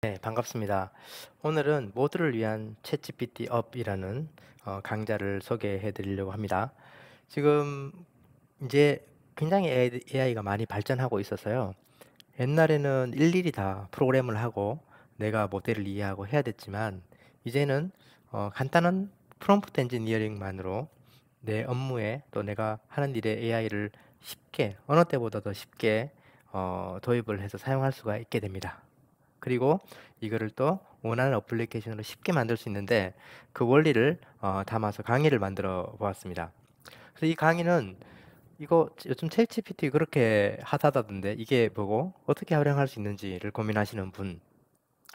네, 반갑습니다. 오늘은 모두를 위한 c h a t g p t 업이라는 어, 강좌를 소개해 드리려고 합니다. 지금 이제 굉장히 AI가 많이 발전하고 있어서요. 옛날에는 일일이 다 프로그램을 하고 내가 모델을 이해하고 해야 됐지만 이제는 어, 간단한 프롬프트 엔지니어링만으로 내 업무에 또 내가 하는 일에 AI를 쉽게 어느 때보다 도 쉽게 어, 도입을 해서 사용할 수가 있게 됩니다. 그리고 이거를 또 원하는 어플리케이션으로 쉽게 만들 수 있는데 그 원리를 어, 담아서 강의를 만들어 보았습니다. 그래서 이 강의는 이거 요즘 챗 GPT 그렇게 핫하다던데 이게 뭐고 어떻게 활용할 수 있는지를 고민하시는 분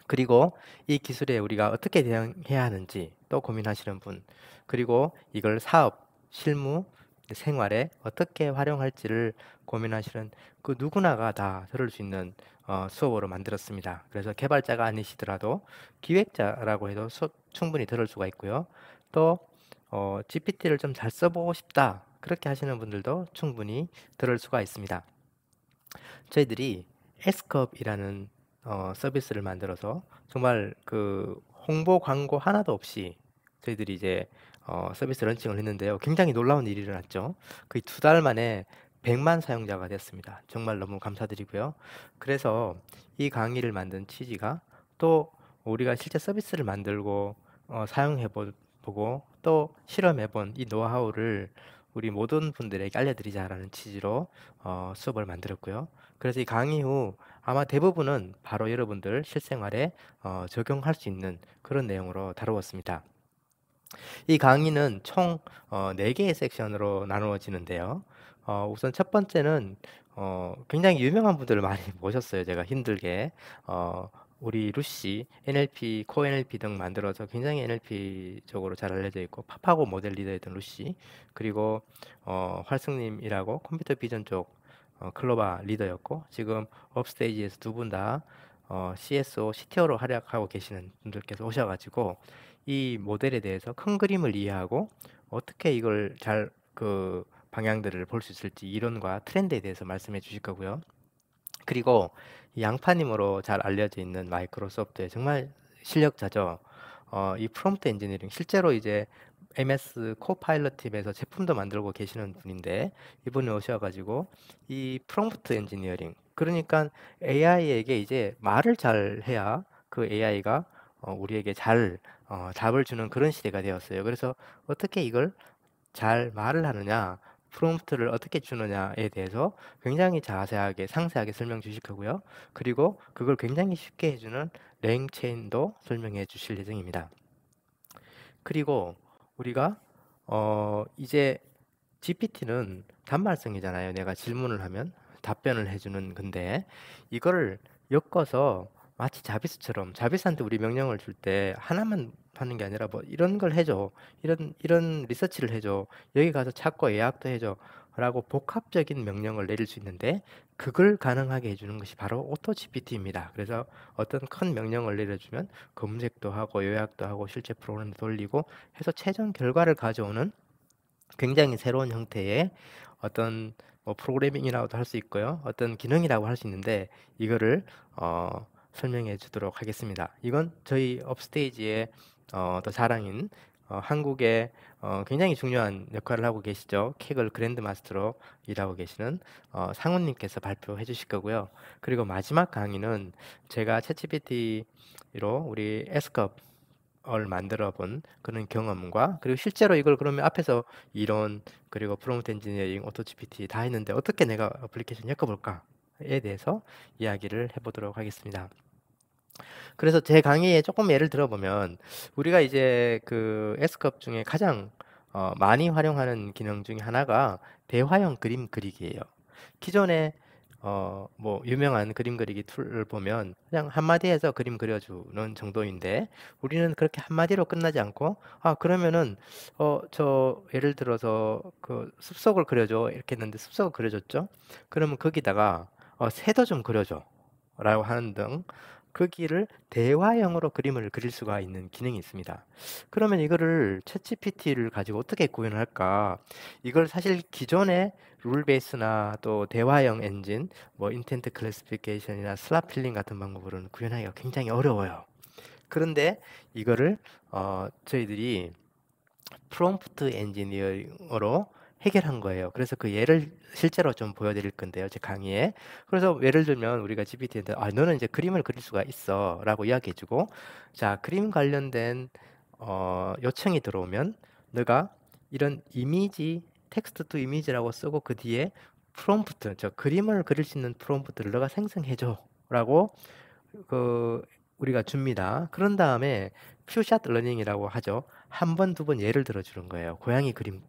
그리고 이 기술에 우리가 어떻게 대응해야 하는지 또 고민하시는 분 그리고 이걸 사업 실무 생활에 어떻게 활용할지를 고민하시는 그 누구나가 다 들을 수 있는 어, 수업으로 만들었습니다. 그래서 개발자가 아니시더라도 기획자라고 해도 수, 충분히 들을 수가 있고요. 또 어, GPT를 좀 잘 써보고 싶다 그렇게 하시는 분들도 충분히 들을 수가 있습니다. 저희들이 에스컵이라는 어, 서비스를 만들어서 정말 그 홍보 광고 하나도 없이 저희들이 이제 어, 서비스 런칭을 했는데요. 굉장히 놀라운 일이 일어났죠. 그 두 달 만에 100만 사용자가 됐습니다. 정말 너무 감사드리고요. 그래서 이 강의를 만든 취지가 또 우리가 실제 서비스를 만들고 어, 사용해 보고 또 실험해 본 이 노하우를 우리 모든 분들에게 알려드리자라는 취지로 어, 수업을 만들었고요. 그래서 이 강의 후 아마 대부분은 바로 여러분들 실생활에 어, 적용할 수 있는 그런 내용으로 다루었습니다. 이 강의는 총 어, 4개의 섹션으로 나누어지는데요. 어 우선 첫 번째는 어 굉장히 유명한 분들을 많이 모셨어요, 제가 힘들게. 어 우리 루시, NLP, 코어 NLP 등 만들어서 굉장히 NLP적으로 잘 알려져 있고 파파고 모델 리더였던 루시 그리고 어, 활승님이라고 컴퓨터 비전 쪽 어, 클로바 리더였고 지금 업스테이지에서 두 분 다 어, CSO, CTO로 활약하고 계시는 분들께서 오셔가지고 이 모델에 대해서 큰 그림을 이해하고 어떻게 이걸 잘그 방향들을 볼 수 있을지 이론과 트렌드에 대해서 말씀해 주실 거고요. 그리고 양파님으로 잘 알려져 있는 마이크로소프트의 정말 실력자죠. 어, 이 프롬프트 엔지니어링 실제로 이제 MS 코파일럿 팀에서 제품도 만들고 계시는 분인데 이분이 오셔가지고 이 프롬프트 엔지니어링 그러니까 AI에게 이제 말을 잘 해야 그 AI가 어, 우리에게 잘 어, 답을 주는 그런 시대가 되었어요. 그래서 어떻게 이걸 잘 말을 하느냐 프롬프트를 어떻게 주느냐에 대해서 굉장히 자세하게 상세하게 설명 주실 거고요. 그리고 그걸 굉장히 쉽게 해주는 랭 체인도 설명해 주실 예정입니다. 그리고 우리가 어 이제 GPT는 단말성이잖아요. 내가 질문을 하면 답변을 해주는 건데 이거를 엮어서 마치 자비스처럼 자비스한테 우리 명령을 줄 때 하나만 하는 게 아니라 뭐 이런 걸 해줘 이런 이런 리서치를 해줘 여기 가서 찾고 예약도 해줘라고 복합적인 명령을 내릴 수 있는데 그걸 가능하게 해주는 것이 바로 오토 GPT입니다. 그래서 어떤 큰 명령을 내려주면 검색도 하고 요약도 하고 실제 프로그램도 돌리고 해서 최종 결과를 가져오는 굉장히 새로운 형태의 어떤 뭐 프로그래밍이라고도 할 수 있고요. 어떤 기능이라고 할 수 있는데 이거를 어 설명해 주도록 하겠습니다. 이건 저희 업스테이지의 어, 또 자랑인 어, 한국의 어, 굉장히 중요한 역할을 하고 계시죠. 킥을 그랜드 마스터로 일하고 계시는 어, 상훈님께서 발표해 주실 거고요. 그리고 마지막 강의는 제가 채찌PT로 우리 S컵 을 만들어 본 그런 경험과 그리고 실제로 이걸 그러면 앞에서 이론 그리고 프롬프트 엔지니어링 오토 GPT 다 했는데 어떻게 내가 어플리케이션 엮어 볼까 에 대해서 이야기를 해보도록 하겠습니다. 그래서 제 강의에 조금 예를 들어보면 우리가 이제 그 S컵 중에 가장 어 많이 활용하는 기능 중에 하나가 대화형 그림 그리기예요. 기존에 어 뭐 유명한 그림 그리기 툴을 보면 그냥 한마디에서 그림 그려주는 정도인데 우리는 그렇게 한마디로 끝나지 않고 아 그러면은 어 저 예를 들어서 그 숲속을 그려줘 이렇게 했는데 숲속을 그려줬죠. 그러면 거기다가 어, 새도 좀 그려줘 라고 하는 등 크기를 그 대화형으로 그림을 그릴 수가 있는 기능이 있습니다. 그러면 이거를 챗GPT를 가지고 어떻게 구현할까? 이걸 사실 기존의 룰베이스나 또 대화형 엔진, 뭐 인텐트 클래스피케이션이나 슬랍 필링 같은 방법으로는 구현하기가 굉장히 어려워요. 그런데 이거를 어, 저희들이 프롬프트 엔지니어로 해결한 거예요. 그래서 그 예를 실제로 좀 보여드릴 건데요, 제 강의에. 그래서 예를 들면 우리가 GPT한테 아 너는 이제 그림을 그릴 수가 있어라고 이야기해주고, 자 그림 관련된 어, 요청이 들어오면 너가 이런 이미지 텍스트 투 이미지라고 쓰고 그 뒤에 프롬프트 저 그림을 그릴 수 있는 프롬프트를 너가 생성해줘라고 그 우리가 줍니다. 그런 다음에 퓨샷 러닝이라고 하죠. 한 번, 두 번 예를 들어 주는 거예요. 고양이 그림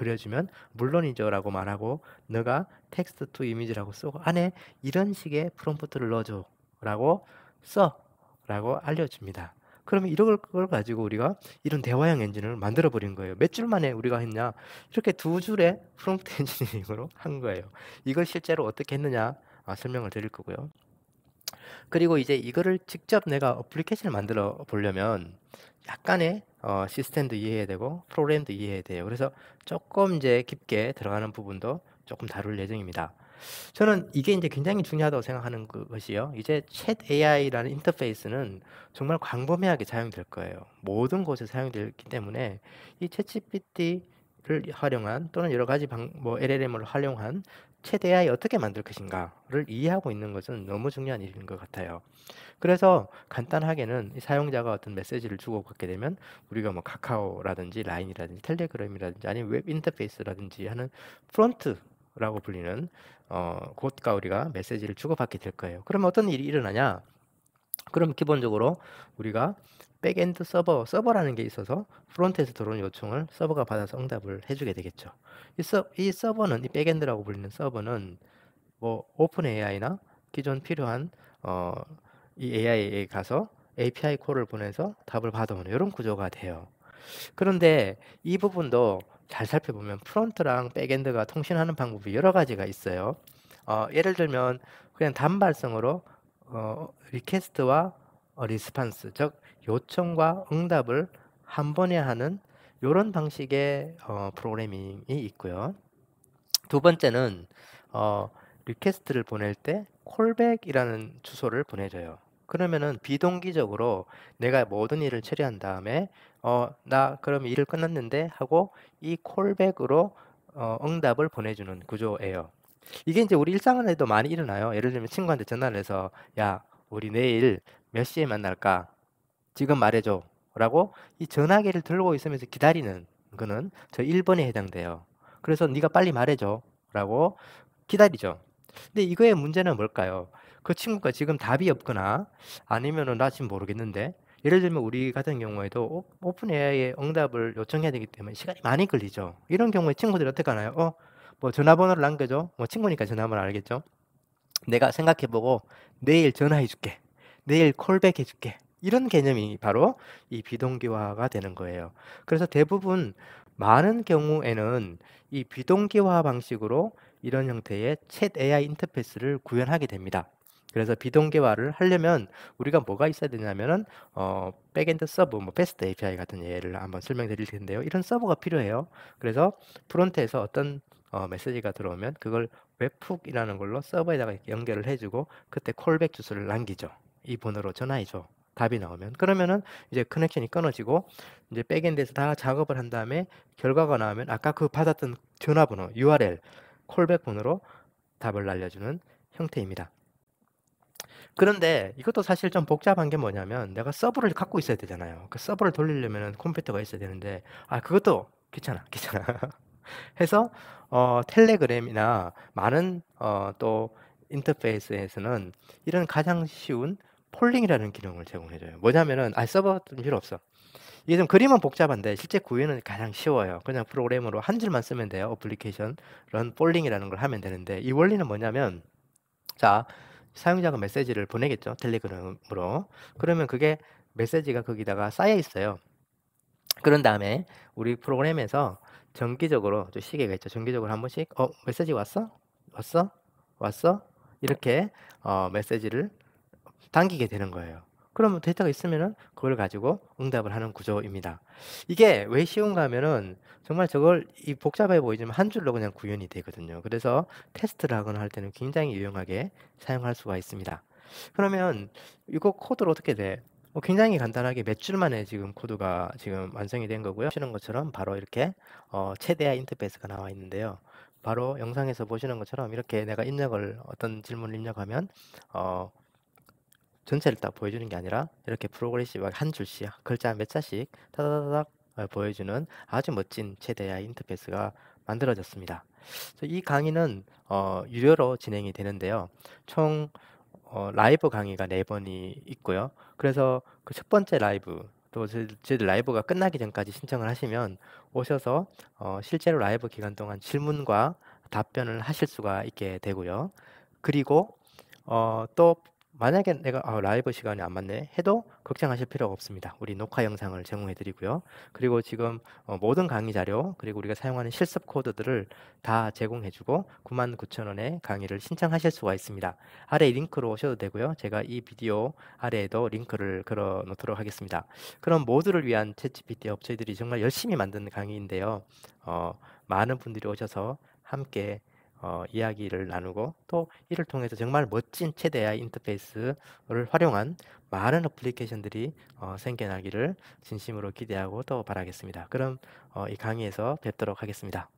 그려주면 물론이죠라고 말하고 너가 텍스트 투 이미지라고 쓰고 안에 이런 식의 프롬프트를 넣어줘라고 써라고 알려줍니다. 그러면 이런 걸 가지고 우리가 이런 대화형 엔진을 만들어 버린 거예요. 몇 줄 만에 우리가 했냐? 이렇게 두 줄의 프롬프트 엔지니어링으로 한 거예요. 이걸 실제로 어떻게 했느냐 아, 설명을 드릴 거고요. 그리고 이제 이거를 직접 내가 어플리케이션을 만들어 보려면 약간의 어, 시스템도 이해해야 되고 프로그램도 이해해야 돼요. 그래서 조금 이제 깊게 들어가는 부분도 조금 다룰 예정입니다. 저는 이게 이제 굉장히 중요하다고 생각하는 그 것이요. 이제 챗 AI라는 인터페이스는 정말 광범위하게 사용될 거예요. 모든 곳에 사용되기 때문에 이 챗 GPT 를 활용한 또는 여러 가지 방, 뭐 LLM을 활용한 최대하에 어떻게 만들 것인가를 이해하고 있는 것은 너무 중요한 일인 것 같아요. 그래서 간단하게는 사용자가 어떤 메시지를 주고받게 되면 우리가 뭐 카카오라든지 라인이라든지 텔레그램이라든지 아니면 웹 인터페이스라든지 하는 프론트 라고 불리는 어, 곳가 우리가 메시지를 주고받게 될 거예요. 그러면 어떤 일이 일어나냐? 그럼 기본적으로 우리가 백엔드 서버, 서버라는 게 있어서 프론트에서 들어온 요청을 서버가 받아서 응답을 해주게 되겠죠. 이, 서, 이 서버는, 이 백엔드라고 불리는 서버는 뭐 오픈 AI나 기존 필요한 어, 이 AI에 가서 API 콜을 보내서 답을 받아오는 이런 구조가 돼요. 그런데 이 부분도 잘 살펴보면 프론트랑 백엔드가 통신하는 방법이 여러 가지가 있어요. 어, 예를 들면 그냥 단발성으로 어, 리퀘스트와 어, 리스판스 즉 요청과 응답을 한 번에 하는 이런 방식의 어, 프로그래밍이 있고요. 두 번째는 어, 리퀘스트를 보낼 때 콜백이라는 주소를 보내줘요. 그러면은 비동기적으로 내가 모든 일을 처리한 다음에 어, 나 그럼 일을 끝났는데 하고 이 콜백으로 어, 응답을 보내주는 구조예요. 이게 이제 우리 일상에도 많이 일어나요. 예를 들면 친구한테 전화를 해서 야 우리 내일 몇 시에 만날까? 지금 말해줘. 라고 이 전화기를 들고 있으면서 기다리는 거는 저 1번에 해당돼요. 그래서 네가 빨리 말해줘. 라고 기다리죠. 근데 이거의 문제는 뭘까요? 그 친구가 지금 답이 없거나 아니면은 나 지금 모르겠는데 예를 들면 우리 같은 경우에도 오픈 AI의 응답을 요청해야 되기 때문에 시간이 많이 걸리죠. 이런 경우에 친구들이 어떻게 하나요? 어, 뭐 전화번호를 남겨줘. 뭐 친구니까 전화번호 알겠죠? 내가 생각해보고 내일 전화해줄게. 내일 콜백 해줄게. 이런 개념이 바로 이 비동기화가 되는 거예요. 그래서 대부분 많은 경우에는 이 비동기화 방식으로 이런 형태의 챗 AI 인터페이스를 구현하게 됩니다. 그래서 비동기화를 하려면 우리가 뭐가 있어야 되냐면은 어 백엔드 서브 뭐 베스트 API 같은 예를 한번 설명드릴 텐데요. 이런 서버가 필요해요. 그래서 프론트에서 어떤 어, 메시지가 들어오면 그걸 웹훅이라는 걸로 서버에다가 연결을 해주고 그때 콜백 주소를 남기죠. 이 번호로 전화해줘. 답이 나오면 그러면은 이제 커넥션이 끊어지고 이제 백엔드에서 다 작업을 한 다음에 결과가 나오면 아까 그 받았던 전화번호 URL 콜백 번호로 답을 날려주는 형태입니다. 그런데 이것도 사실 좀 복잡한 게 뭐냐면 내가 서버를 갖고 있어야 되잖아요. 그 서버를 돌리려면 컴퓨터가 있어야 되는데 아 그것도 귀찮아 귀찮아. 해서 어, 텔레그램이나 많은 어, 또 인터페이스에서는 이런 가장 쉬운 폴링이라는 기능을 제공해줘요. 뭐냐면은 아 서버 필요 없어. 이게 좀 그림은 복잡한데 실제 구현은 가장 쉬워요. 그냥 프로그램으로 한 줄만 쓰면 돼요. 어플리케이션 런 폴링이라는 걸 하면 되는데 이 원리는 뭐냐면 자 사용자가 메시지를 보내겠죠 텔레그램으로 그러면 그게 메시지가 거기다가 쌓여 있어요. 그런 다음에 우리 프로그램에서 정기적으로 저 시계가 있죠. 정기적으로 한 번씩 어 메시지 왔어? 왔어? 왔어? 이렇게 어, 메시지를 당기게 되는 거예요. 그러면 데이터가 있으면은 그걸 가지고 응답을 하는 구조입니다. 이게 왜 쉬운가 하면은 정말 저걸 이 복잡해 보이지만 한 줄로 그냥 구현이 되거든요. 그래서 테스트를 하거나 할 때는 굉장히 유용하게 사용할 수가 있습니다. 그러면 이거 코드를 어떻게 돼? 뭐 굉장히 간단하게 몇줄 만에 지금 코드가 지금 완성이 된 거고요. 보시는 것처럼 바로 이렇게 어, 최대화 인터페이스가 나와 있는데요. 바로 영상에서 보시는 것처럼 이렇게 내가 입력을 어떤 질문을 입력하면 어, 전체를 딱 보여주는 게 아니라 이렇게 프로그레시브한 줄씩 글자 몇 자씩 타다다닥 어, 보여주는 아주 멋진 최대야 인터페이스가 만들어졌습니다. 이 강의는 어, 유료로 진행이 되는데요. 총 어, 라이브 강의가 4번이 있고요. 그래서 그 첫 번째 라이브 또저 라이브가 끝나기 전까지 신청을 하시면 오셔서 어, 실제로 라이브 기간 동안 질문과 답변을 하실 수가 있게 되고요. 그리고 어, 또 만약에 내가 아, 라이브 시간이 안 맞네 해도 걱정하실 필요가 없습니다. 우리 녹화 영상을 제공해 드리고요. 그리고 지금 어, 모든 강의 자료 그리고 우리가 사용하는 실습 코드들을 다 제공해 주고 99,000원에 강의를 신청하실 수가 있습니다. 아래 링크로 오셔도 되고요. 제가 이 비디오 아래에도 링크를 걸어 놓도록 하겠습니다. 그럼 모두를 위한 채찌피티 업체들이 정말 열심히 만든 강의인데요. 어, 많은 분들이 오셔서 함께 어, 이야기를 나누고 또 이를 통해서 정말 멋진 최대 AI 인터페이스를 활용한 많은 어플리케이션들이 어, 생겨나기를 진심으로 기대하고 또 바라겠습니다. 그럼 어, 이 강의에서 뵙도록 하겠습니다.